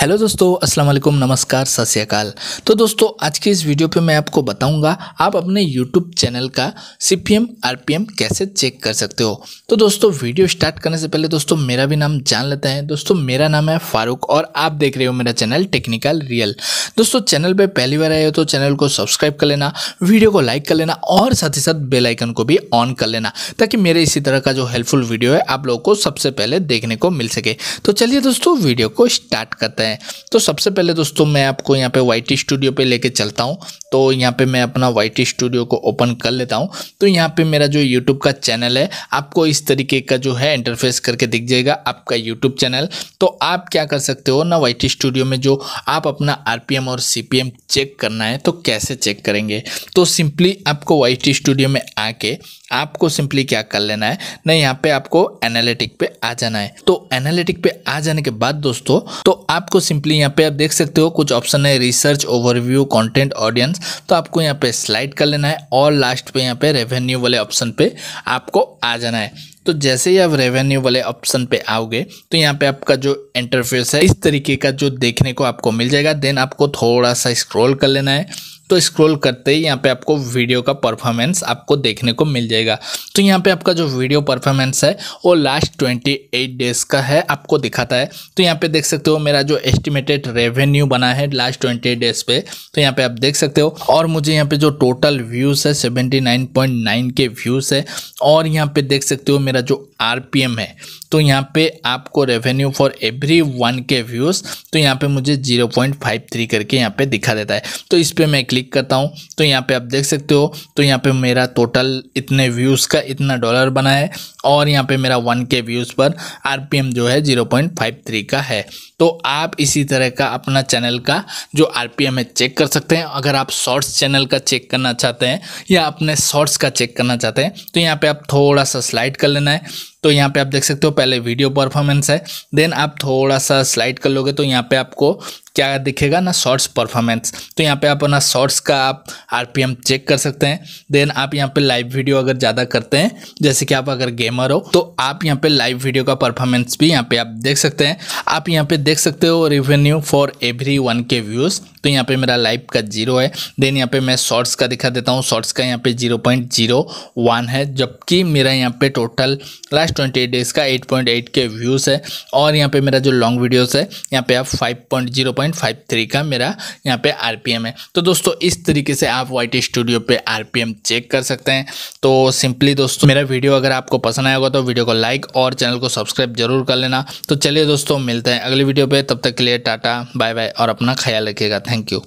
hello दोस्तों अस्सलाम वालेकुम नमस्कार सत श्रीकाल तो दोस्तों आज के इस वीडियो पे मैं आपको बताऊंगा आप अपने यूट्यूब चैनल का C P M R P M कैसे चेक कर सकते हो तो दोस्तों वीडियो स्टार्ट करने से पहले दोस्तों मेरा भी नाम जान लेते हैं दोस्तों मेरा नाम है फारूक और आप देख रहे हो मेरा चैनल टेक्निकल रियल दोस्तों चैनल पर पहली बार आए हो तो चैनल को सब्सक्राइब कर लेना वीडियो को लाइक कर लेना और साथ ही साथ बेलाइकन को भी ऑन कर लेना ताकि मेरे इसी तरह का जो हेल्पफुल वीडियो है आप लोगों को सबसे पहले देखने को मिल सके तो चलिए दोस्तों वीडियो को स्टार्ट करते हैं है तो सबसे पहले दोस्तों मैं आपको यहाँ पे वाई स्टूडियो पे लेके चलता हूँ तो यहाँ पे मैं अपना वाई स्टूडियो को ओपन कर लेता हूँ तो यहाँ पे मेरा जो यूट्यूब का चैनल है आपको इस तरीके का जो है इंटरफेस करके दिख जाएगा आपका यूट्यूब चैनल तो आप क्या कर सकते हो ना वाई स्टूडियो में जो आप अपना आर और सी चेक करना है तो कैसे चेक करेंगे तो सिंपली आपको वाई स्टूडियो में आके आपको सिंपली क्या कर लेना है नहीं यहाँ पे आपको एनालिटिक पे आ जाना है तो एनालिटिक पे आ जाने के बाद दोस्तों तो आपको सिंपली यहाँ पे आप देख सकते हो कुछ ऑप्शन है रिसर्च ओवरव्यू कंटेंट ऑडियंस तो आपको यहाँ पे स्लाइड कर लेना है और लास्ट पे यहाँ पे रेवेन्यू वाले ऑप्शन पे आपको आ जाना है तो जैसे ही आप रेवेन्यू वाले ऑप्शन पे आओगे तो यहाँ पे आपका जो इंटरफेस है इस तरीके का जो देखने को आपको मिल जाएगा देन आपको थोड़ा सा स्क्रॉल कर लेना है तो स्क्रॉल करते ही यहाँ पे आपको वीडियो का परफॉर्मेंस आपको देखने को मिल जाएगा तो यहाँ पे आपका जो वीडियो परफॉर्मेंस है वो लास्ट ट्वेंटी एट डेज़ का है आपको दिखाता है तो यहाँ पे देख सकते हो मेरा जो एस्टिमेटेड रेवेन्यू बना है लास्ट ट्वेंटी एट डेज़ पे तो यहाँ पे आप देख सकते हो और मुझे यहाँ पे जो टोटल व्यूज़ है seventy nine point nine K views है और यहाँ पे देख सकते हो मेरा जो आरपीएम है तो यहाँ पे आपको revenue for every one K views तो यहाँ पे मुझे 0.53 करके यहाँ पे दिखा देता है तो इस पर मैं क्लिक करता हूँ तो यहाँ पे आप देख सकते हो तो यहाँ पे मेरा टोटल इतने व्यूज़ का इतना डॉलर बना है और यहाँ पे मेरा वन के व्यूज़ पर एम जो है थ्री का है तो आप इसी तरह का अपना चैनल का जो एम है चेक कर सकते हैं अगर आप शॉर्ट्स चैनल का चेक करना चाहते हैं या अपने शॉर्ट्स का चेक करना चाहते हैं तो यहाँ पर आप थोड़ा सा स्लाइड कर लेना है तो यहाँ पे आप देख सकते हो पहले वीडियो परफॉर्मेंस है देन आप थोड़ा सा स्लाइड कर लोगे तो यहाँ पे आपको क्या दिखेगा ना शॉर्ट्स परफॉर्मेंस तो यहाँ पे आप ना शॉर्ट्स का आप आरपीएम चेक कर सकते हैं देन आप यहाँ पे लाइव वीडियो अगर ज़्यादा करते हैं जैसे कि आप अगर गेमर हो तो आप यहाँ पे लाइव वीडियो का परफॉर्मेंस भी यहाँ पे आप देख सकते हैं आप यहाँ पे देख सकते हो revenue for every one K views तो यहाँ पर मेरा लाइव का जीरो है देन यहाँ पे मैं शॉर्ट्स का दिखा देता हूँ शॉर्ट्स का यहाँ पे जीरो पॉइंट जीरो वन है जबकि मेरा यहाँ पर total last twenty eight days का eight point eight K views है और यहाँ पर मेरा जो लॉन्ग वीडियोज़ है यहाँ पर आप फाइव पॉइंट जीरो 0.53 का मेरा यहाँ पे आर है तो दोस्तों इस तरीके से आप वाइट स्टूडियो पे आर चेक कर सकते हैं तो सिंपली दोस्तों मेरा वीडियो अगर आपको पसंद आया होगा तो वीडियो को लाइक और चैनल को सब्सक्राइब जरूर कर लेना तो चलिए दोस्तों मिलते हैं अगले वीडियो पर तब तक के लिए टाटा बाय बाय और अपना ख्याल रखिएगा थैंक यू